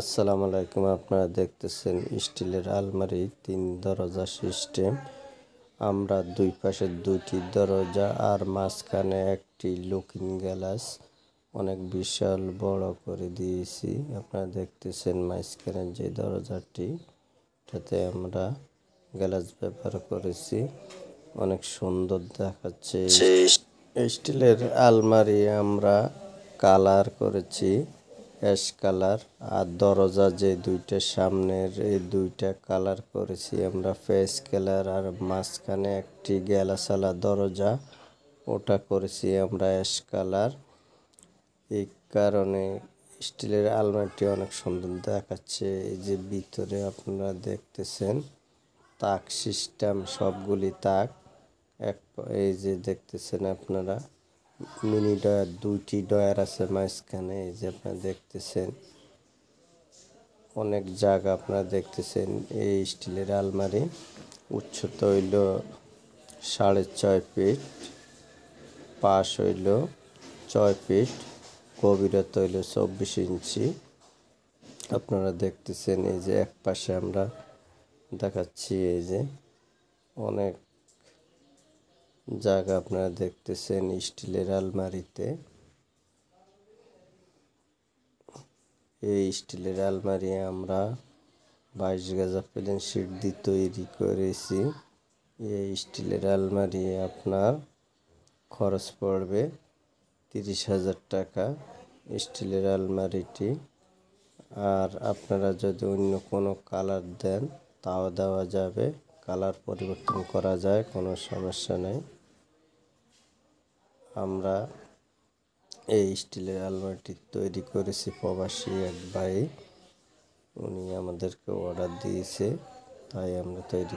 আসসালামু আলাইকুম আপনারা দেখতেছেন স্টিলের আলমারি তিন দরজা সিস্টেম আমরা দুই পাশে দুটি দরজা আর মাঝখানে একটি লুকিং গ্লাস অনেক বিশাল বড় করে দিয়েছি আপনারা দেখতেছেন মাঝখানে যে দরজাটি এটাতে আমরা গ্লাস ব্যবহার করেছি অনেক সুন্দর দেখাচ্ছে স্টিলের আলমারি আমরা কালার করেছি অ্যাশ কালার আর দরজা যে দুইটা সামনের এই দুইটা কালার করেছি আমরা ফেস কালার আর মাঝখানে একটি গ্যালাসালা দরজা ওটা করেছি আমরা অ্যাশ কালার এই কারণে স্টিলের আলমারিটি অনেক সুন্দর দেখাচ্ছে এই যে ভিতরে আপনারা দেখতেছেন তাক সিস্টেম সবগুলি তাক এক এই যে দেখতেছেন আপনারা মিনি ডয়ার দুইটি ডয়ার আছে মাঝখানে এই যে আপনারা দেখতেছেন অনেক জায়গা আপনারা দেখতেছেন এই স্টিলের আলমারি উচ্চতা হইল সাড়ে ছয় ফিট পাশ হইল ছয় ফিট গভীরতা হইল চব্বিশ ইঞ্চি আপনারা দেখতেছেন এই যে এক পাশে আমরা দেখাচ্ছি এই যে অনেক জায়গা আপনারা দেখতেছেন স্টিলের আলমারিতে এই স্টিলের আলমারি আমরা বাইশ গাজা প্লেন শিট দিয়ে তৈরি করেছি এই স্টিলের আলমারি আপনার খরচ পড়বে তিরিশ হাজার টাকা স্টিলের আলমারিটি আর আপনারা যদি অন্য কোনো কালার দেন তাও দেওয়া যাবে কালার পরিবর্তন করা যায় কোনো সমস্যা নেই আমরা এই স্টিলের আলমারিটি তৈরি করেছি প্রবাসী এক ভাই উনি আমাদেরকে অর্ডার দিয়েছে তাই আমরা তৈরি